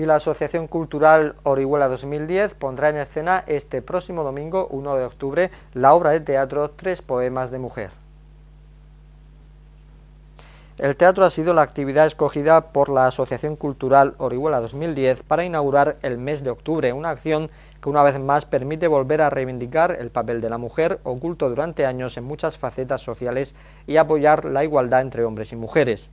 y la Asociación Cultural Orihuela 2010 pondrá en escena este próximo domingo 1 de octubre la obra de teatro Tres Poemas de Mujer. El teatro ha sido la actividad escogida por la Asociación Cultural Orihuela 2010 para inaugurar el mes de octubre, una acción que una vez más permite volver a reivindicar el papel de la mujer oculto durante años en muchas facetas sociales y apoyar la igualdad entre hombres y mujeres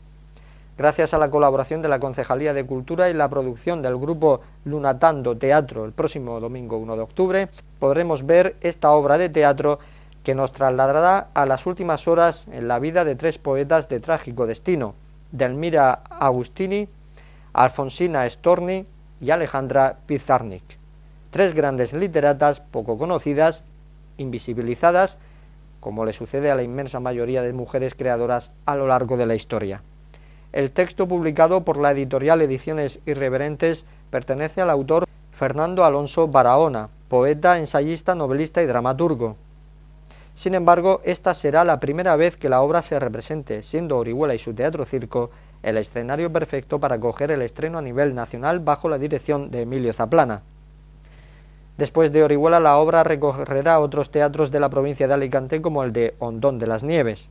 gracias a la colaboración de la Concejalía de Cultura y la producción del grupo Lunatando Teatro el próximo domingo 1 de octubre, podremos ver esta obra de teatro que nos trasladará a las últimas horas en la vida de tres poetas de trágico destino, Delmira Agustini, Alfonsina Storni y Alejandra Pizarnik, tres grandes literatas poco conocidas, invisibilizadas, como le sucede a la inmensa mayoría de mujeres creadoras a lo largo de la historia. El texto publicado por la editorial Ediciones Irreverentes pertenece al autor Fernando Alonso Barahona, poeta, ensayista, novelista y dramaturgo. Sin embargo, esta será la primera vez que la obra se represente, siendo Orihuela y su teatro circo el escenario perfecto para coger el estreno a nivel nacional bajo la dirección de Emilio Zaplana. Después de Orihuela la obra recorrerá otros teatros de la provincia de Alicante como el de Hondón de las Nieves.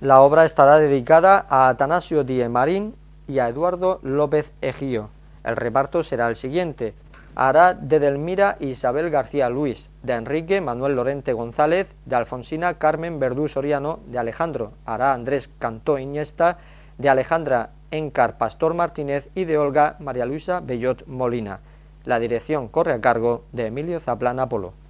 La obra estará dedicada a Atanasio Diez Marín y a Eduardo López Ejío. El reparto será el siguiente. Hará de Delmira Isabel García Luis, de Enrique Manuel Lorente González, de Alfonsina Carmen Verdú Soriano, de Alejandro. Hará Andrés Cantó Iniesta, de Alejandra Encar Pastor Martínez y de Olga María Luisa Bellot Molina. La dirección corre a cargo de Emilio Zaplanápolo. Apolo.